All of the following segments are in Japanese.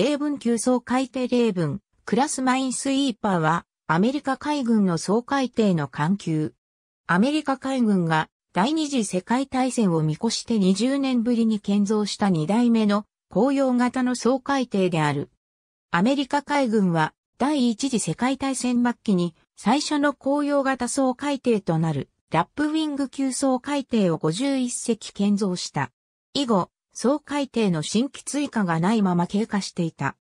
例文急総海底例文、クラスマインスイーパーは、アメリカ海軍の総海底の艦級。アメリカ海軍が第二次世界大戦を見越して20年ぶりに建造した2代目の紅葉型の総海底である。アメリカ海軍は第一次世界大戦末期に最初の紅葉型総海底となるラップウィング急総海底を51隻建造した。以後、総改定の新規追加がないまま経過していた。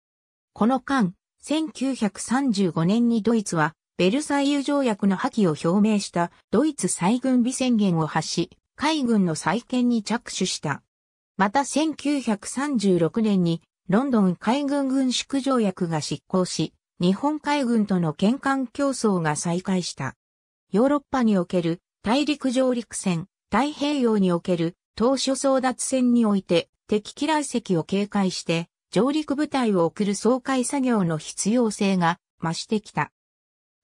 この間、1935年にドイツは、ベルサイユ条約の破棄を表明したドイツ再軍備宣言を発し、海軍の再建に着手した。また1936年にロンドン海軍軍縮条約が執行し、日本海軍との県間競争が再開した。ヨーロッパにおける大陸上陸戦、太平洋における当初争奪戦において敵機雷石を警戒して上陸部隊を送る総会作業の必要性が増してきた。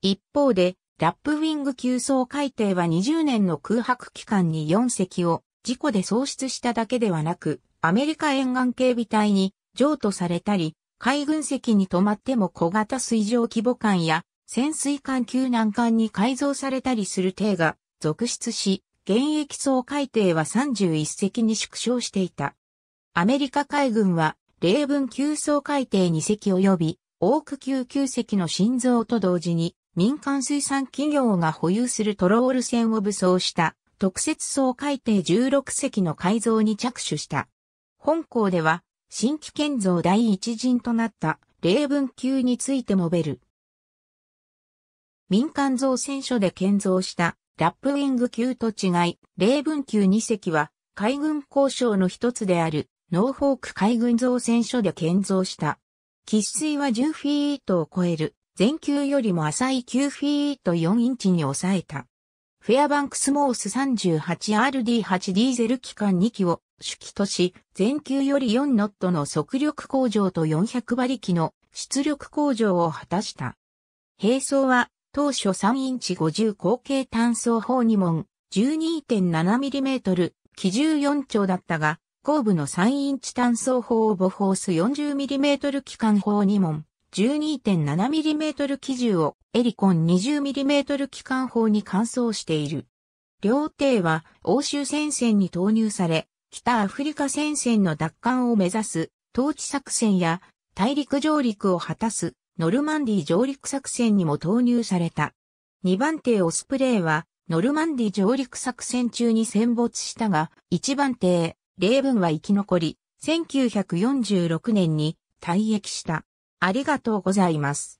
一方で、ラップウィング急走海底は20年の空白期間に4隻を事故で喪失しただけではなく、アメリカ沿岸警備隊に譲渡されたり、海軍席に泊まっても小型水上規模艦や潜水艦救難艦に改造されたりする艇が続出し、現役総海艇は31隻に縮小していた。アメリカ海軍は、例文級総海艇2隻及び、オーク級9隻の心臓と同時に、民間水産企業が保有するトロール船を武装した特設総海底16隻の改造に着手した。本校では新規建造第一陣となった例文級について述べる。民間造船所で建造したラップウィング級と違い、例文級2隻は海軍交渉の一つであるノーフォーク海軍造船所で建造した。喫水は10フィートを超える、全球よりも浅い9フィート4インチに抑えた。フェアバンクスモース 38RD8 ディーゼル機関2機を主機とし、全球より4ノットの速力向上と400馬力の出力向上を果たした。並走は当初3インチ50口径単装砲2門、12.7mm、機銃4丁だったが、後部の3インチ単装砲を母砲ス 40mm 機関砲2門、12.7mm 機銃をエリコン 20mm 機関砲に換装している。両艇は欧州戦線に投入され、北アフリカ戦線の奪還を目指す、統治作戦や大陸上陸を果たすノルマンディ上陸作戦にも投入された。2番艇オスプレイは、ノルマンディ上陸作戦中に戦没したが、1番艇、レ文ブンは生き残り、1946年に退役した。ありがとうございます。